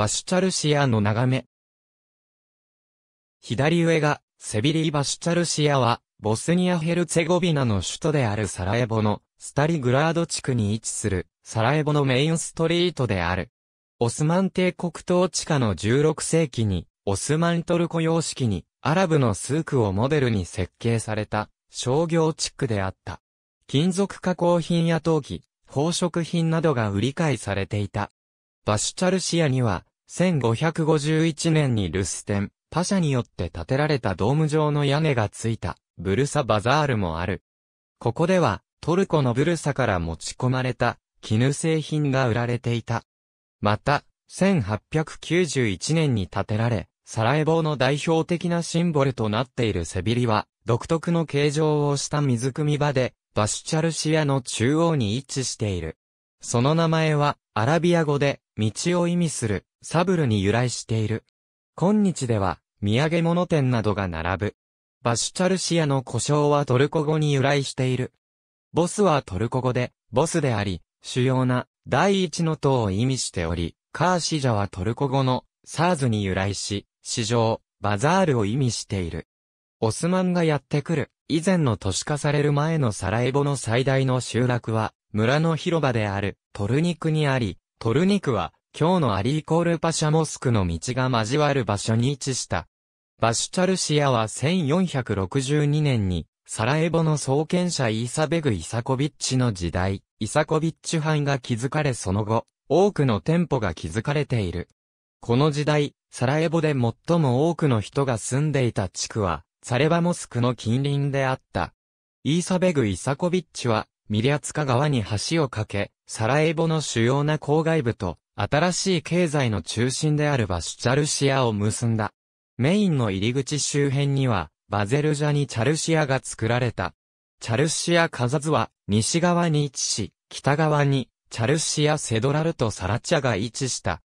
バシュチャルシアの眺め。左上が、セビリー・バシュチャルシアは、ボスニア・ヘルツェゴビナの首都であるサラエボの、スタリグラード地区に位置する、サラエボのメインストリートである。オスマン帝国統治下の16世紀に、オスマントルコ様式に、アラブのスークをモデルに設計された、商業地区であった。金属加工品や陶器、宝飾品などが売り買いされていた。バシュチャルシアには、1551年にルステン、パシャによって建てられたドーム状の屋根がついた、ブルサバザールもある。ここでは、トルコのブルサから持ち込まれた、絹製品が売られていた。また、1891年に建てられ、サラエボの代表的なシンボルとなっている背ビリは、独特の形状をした水汲み場で、バシュチャルシアの中央に位置している。その名前は、アラビア語で、道を意味する、サブルに由来している。今日では、土産物店などが並ぶ。バシュチャルシアの故障はトルコ語に由来している。ボスはトルコ語で、ボスであり、主要な、第一の塔を意味しており、カーシジャはトルコ語の、サーズに由来し、市場、バザールを意味している。オスマンがやってくる、以前の都市化される前のサラエボの最大の集落は、村の広場であるトルニクにあり、トルニクは今日のアリーコールパシャモスクの道が交わる場所に位置した。バシュチャルシアは1462年にサラエボの創建者イーサベグ・イサコビッチの時代、イサコビッチ藩が築かれその後、多くの店舗が築かれている。この時代、サラエボで最も多くの人が住んでいた地区は、サレバモスクの近隣であった。イーサベグ・イサコビッチは、ミリャツカ川に橋を架け、サラエボの主要な郊外部と、新しい経済の中心であるバシュチャルシアを結んだ。メインの入り口周辺には、バゼルジャにチャルシアが作られた。チャルシアカザズは、西側に位置し、北側に、チャルシアセドラルとサラチャが位置した。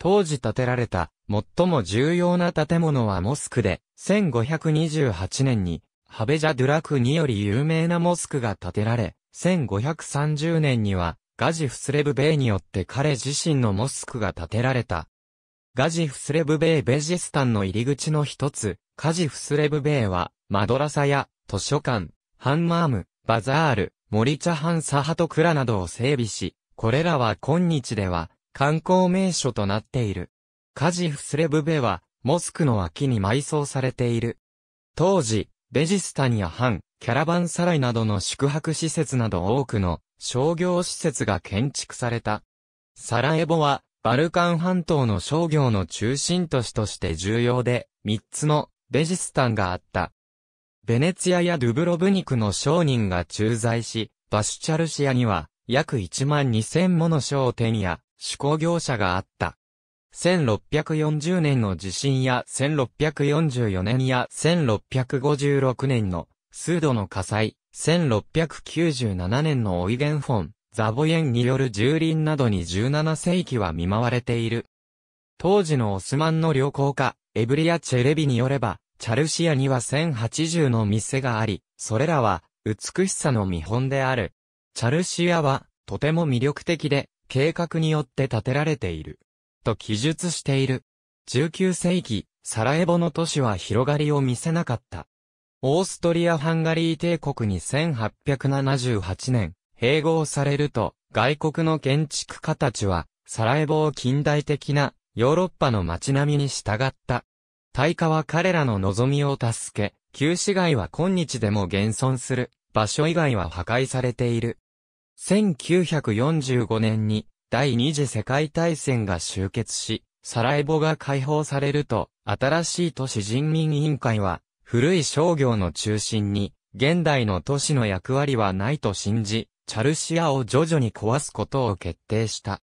当時建てられた、最も重要な建物はモスクで、1528年に、ハベジャ・ドゥラクにより有名なモスクが建てられ、1530年には、ガジフスレブベイによって彼自身のモスクが建てられた。ガジフスレブベイベジスタンの入り口の一つ、カジフスレブベイは、マドラサや、図書館、ハンマーム、バザール、モリチャハンサハトクラなどを整備し、これらは今日では、観光名所となっている。カジフスレブベは、モスクの脇に埋葬されている。当時、ベジスタンやハン、キャラバンサライなどの宿泊施設など多くの商業施設が建築された。サラエボは、バルカン半島の商業の中心都市として重要で、3つのベジスタンがあった。ベネツィアやドゥブロブニクの商人が駐在し、バシュチャルシアには約1万2000もの商店や手工業者があった。1640年の地震や1644年や1656年の数度の火災、1697年のオイゲンフォン、ザボエンによる蹂躙などに17世紀は見舞われている。当時のオスマンの旅行家、エブリア・チェレビによれば、チャルシアには1080の店があり、それらは美しさの見本である。チャルシアはとても魅力的で、計画によって建てられている。と記述している。19世紀、サラエボの都市は広がりを見せなかった。オーストリア・ハンガリー帝国に1878年、併合されると、外国の建築家たちは、サラエボを近代的なヨーロッパの街並みに従った。大化は彼らの望みを助け、旧市街は今日でも現存する場所以外は破壊されている。1945年に第二次世界大戦が終結し、サラエボが解放されると、新しい都市人民委員会は、古い商業の中心に、現代の都市の役割はないと信じ、チャルシアを徐々に壊すことを決定した。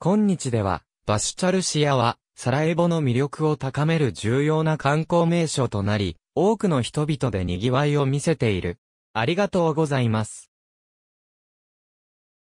今日では、バシュチャルシアは、サラエボの魅力を高める重要な観光名所となり、多くの人々で賑わいを見せている。ありがとうございます。